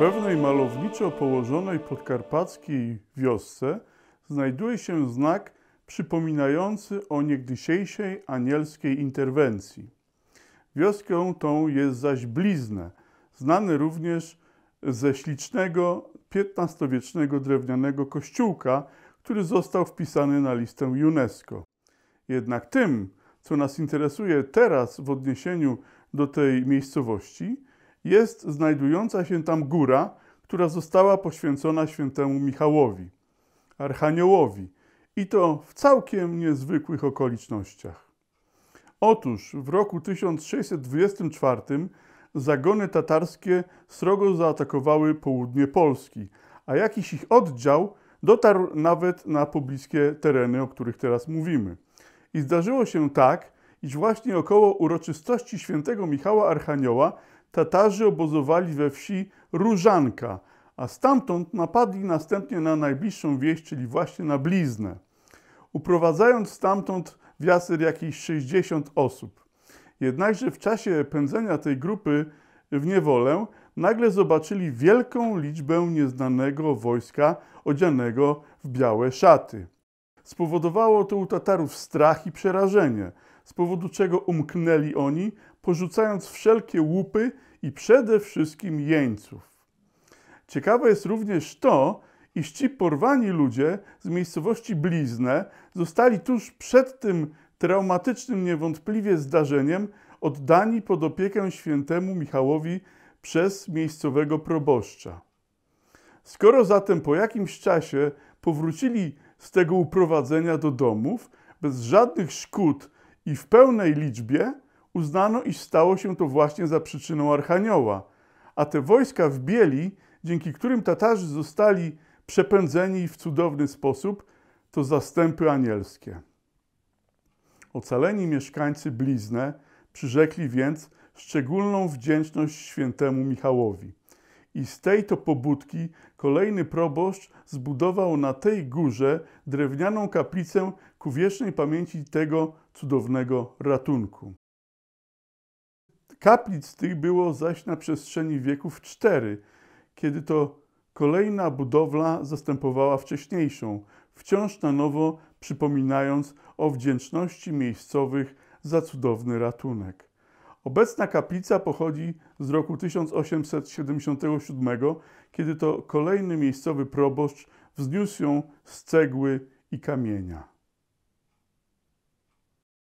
pewnej malowniczo położonej podkarpackiej wiosce znajduje się znak przypominający o niegdysiejszej anielskiej interwencji. Wioską tą jest zaś bliznę, znany również ze ślicznego XV-wiecznego drewnianego kościółka, który został wpisany na listę UNESCO. Jednak tym, co nas interesuje teraz w odniesieniu do tej miejscowości, jest znajdująca się tam góra, która została poświęcona świętemu Michałowi, Archaniołowi, i to w całkiem niezwykłych okolicznościach. Otóż w roku 1624 zagony tatarskie srogo zaatakowały południe Polski, a jakiś ich oddział dotarł nawet na pobliskie tereny, o których teraz mówimy. I zdarzyło się tak, iż właśnie około uroczystości świętego Michała Archanioła Tatarzy obozowali we wsi Różanka, a stamtąd napadli następnie na najbliższą wieś, czyli właśnie na Bliznę, uprowadzając stamtąd w jaser jakieś 60 osób. Jednakże w czasie pędzenia tej grupy w niewolę nagle zobaczyli wielką liczbę nieznanego wojska odzianego w białe szaty. Spowodowało to u Tatarów strach i przerażenie, z powodu czego umknęli oni, porzucając wszelkie łupy i przede wszystkim jeńców. Ciekawe jest również to, iż ci porwani ludzie z miejscowości Blizne zostali tuż przed tym traumatycznym niewątpliwie zdarzeniem oddani pod opiekę świętemu Michałowi przez miejscowego proboszcza. Skoro zatem po jakimś czasie powrócili z tego uprowadzenia do domów bez żadnych szkód i w pełnej liczbie, uznano, iż stało się to właśnie za przyczyną Archanioła, a te wojska w Bieli, dzięki którym Tatarzy zostali przepędzeni w cudowny sposób, to zastępy anielskie. Ocaleni mieszkańcy Bliznę przyrzekli więc szczególną wdzięczność świętemu Michałowi. I z tej to pobudki kolejny proboszcz zbudował na tej górze drewnianą kaplicę ku wiecznej pamięci tego cudownego ratunku. Kaplic tych było zaś na przestrzeni wieków cztery, kiedy to kolejna budowla zastępowała wcześniejszą, wciąż na nowo przypominając o wdzięczności miejscowych za cudowny ratunek. Obecna kaplica pochodzi z roku 1877, kiedy to kolejny miejscowy proboszcz wzniósł ją z cegły i kamienia.